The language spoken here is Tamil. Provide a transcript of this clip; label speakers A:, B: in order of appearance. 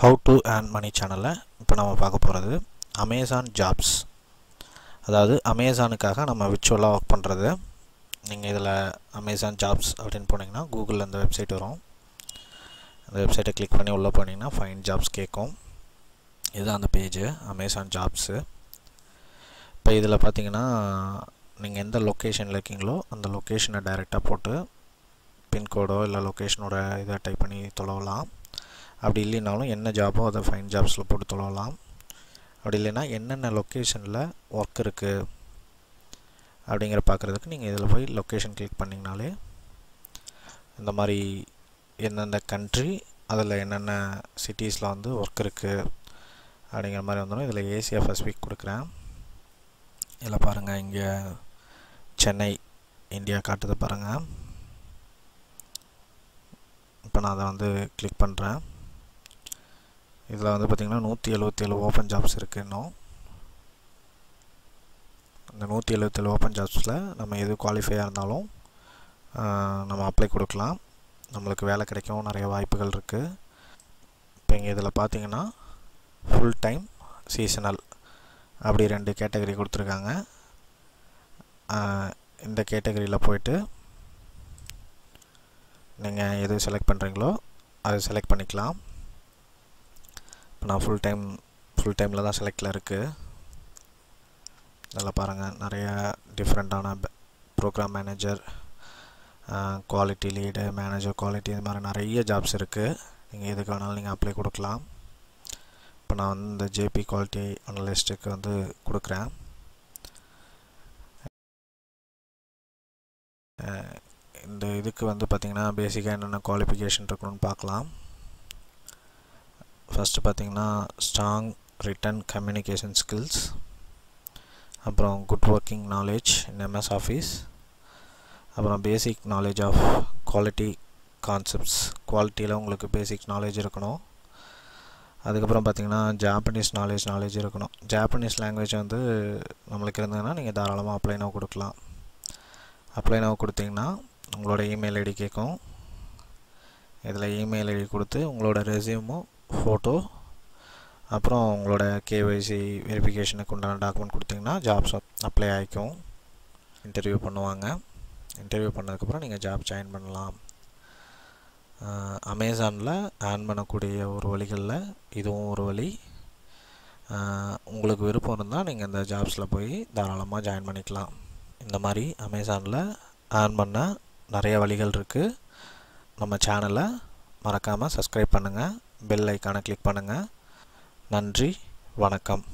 A: ஹவு டு ஏர்ன் மணி சேனலில் இப்போ நம்ம பார்க்க போகிறது அமேசான் ஜாப்ஸ் அதாவது அமேசானுக்காக நம்ம விர்ச்சுவலாக ஒர்க் பண்ணுறது நீங்கள் இதில் அமேசான் ஜாப்ஸ் அப்படின்னு போனீங்கன்னா கூகுளில் அந்த வெப்சைட் வரும் அந்த வெப்சைட்டை கிளிக் பண்ணி உள்ளே போனீங்கன்னா ஃபைன் ஜாப்ஸ் கேட்கும் இதுதான் அந்த பேஜு அமேசான் ஜாப்ஸு இப்போ இதில் பார்த்தீங்கன்னா நீங்கள் எந்த லொக்கேஷனில் இருக்கீங்களோ அந்த லொக்கேஷனை டைரெக்டாக போட்டு பின்கோடோ இல்லை லொக்கேஷனோட இதை டைப் பண்ணி தொலவலாம் அப்படி இல்லைனாலும் என்ன ஜாபோ அதை ஃபைன் ஜாப்ஸில் போட்டு தொழலாம் அப்படி இல்லைன்னா என்னென்ன லொக்கேஷனில் ஒர்க் இருக்குது அப்படிங்கிற பார்க்குறதுக்கு நீங்கள் இதில் போய் லொக்கேஷன் கிளிக் பண்ணிங்கனாலே இந்த மாதிரி எந்தெந்த கண்ட்ரி அதில் என்னென்ன சிட்டிஸில் வந்து ஒர்க் இருக்குது அப்படிங்கிற மாதிரி வந்தோம் இதில் ஏசியா ஃபஸ்ட் வீக் கொடுக்குறேன் இதில் பாருங்கள் இங்கே சென்னை இந்தியா காட்டுது பாருங்கள் இப்போ நான் அதை வந்து கிளிக் பண்ணுறேன் இதில் வந்து பார்த்திங்கன்னா நூற்றி எழுபத்தேழு ஓப்பன் ஜாப்ஸ் இருக்குது இன்னும் இந்த நூற்றி எழுபத்தேழு ஓப்பன் ஜாப்ஸில் நம்ம எது குவாலிஃபையாக இருந்தாலும் நம்ம அப்ளை கொடுக்கலாம் நம்மளுக்கு வேலை கிடைக்கவும் நிறைய வாய்ப்புகள் இருக்குது இப்போ இங்கே இதில் பார்த்திங்கன்னா ஃபுல் டைம் சீசனல் அப்படி ரெண்டு கேட்டகரி கொடுத்துருக்காங்க இந்த கேட்டகரியில் போயிட்டு நீங்கள் எது செலக்ட் பண்ணுறீங்களோ அதை செலக்ட் பண்ணிக்கலாம் நான் ஃபுல் டைம் ஃபுல் டைமில் தான் செலக்டில் இருக்குது இதில் பாருங்கள் நிறையா டிஃப்ரெண்ட்டான program manager quality lead manager quality இது மாதிரி நிறைய ஜாப்ஸ் இருக்குது நீங்கள் எதுக்கு வேணாலும் நீங்கள் அப்ளை கொடுக்கலாம் இப்போ நான் வந்து இந்த ஜேபி குவாலிட்டி அனலிஸ்ட்டுக்கு வந்து கொடுக்குறேன் இந்த இதுக்கு வந்து பார்த்திங்கன்னா பேசிக்காக என்னென்ன குவாலிஃபிகேஷன் இருக்கணும்னு பார்க்கலாம் ஃபஸ்ட்டு பார்த்திங்கன்னா ஸ்ட்ராங் ரிட்டன் கம்யூனிகேஷன் ஸ்கில்ஸ் அப்புறம் good working knowledge in MS office அப்புறம் basic knowledge of quality concepts குவாலிட்டியில் உங்களுக்கு பேசிக் நாலேஜ் இருக்கணும் அதுக்கப்புறம் பார்த்திங்கன்னா ஜாப்பனீஸ் நாலேஜ் நாலேஜ் இருக்கணும் ஜாப்பனீஸ் லாங்குவேஜ் வந்து நம்மளுக்கு இருந்ததுன்னா நீங்கள் தாராளமாக அப்ளைனாக கொடுக்கலாம் அப்ளைனாக கொடுத்தீங்கன்னா உங்களோட இமெயில் ஐடி கேட்கும் இதில் இமெயில் ஐடி கொடுத்து உங்களோட ரெசியூமும் ஃபோட்டோ அப்புறம் உங்களோட கேவைசி வெரிஃபிகேஷனுக்கு உண்டான டாக்குமெண்ட் கொடுத்தீங்கன்னா ஜாப்ஸ் அப்ளை ஆகிக்கும் இன்டர்வியூ பண்ணுவாங்க இன்டர்வியூ பண்ணதுக்கப்புறம் நீங்கள் ஜாப் ஜாயின் பண்ணலாம் அமேசானில் ஆன் பண்ணக்கூடிய ஒரு வழிகளில் இதுவும் ஒரு வழி உங்களுக்கு விருப்பம் இருந்தால் நீங்கள் இந்த ஜாப்ஸில் போய் தாராளமாக ஜாயின் பண்ணிக்கலாம் இந்த மாதிரி அமேசானில் ஆன் பண்ண நிறைய வழிகள் இருக்குது நம்ம சேனலை மறக்காமல் சப்ஸ்கிரைப் பண்ணுங்கள் பெல் ஐக்கானை கிளிக் பண்ணுங்கள் நன்றி வணக்கம்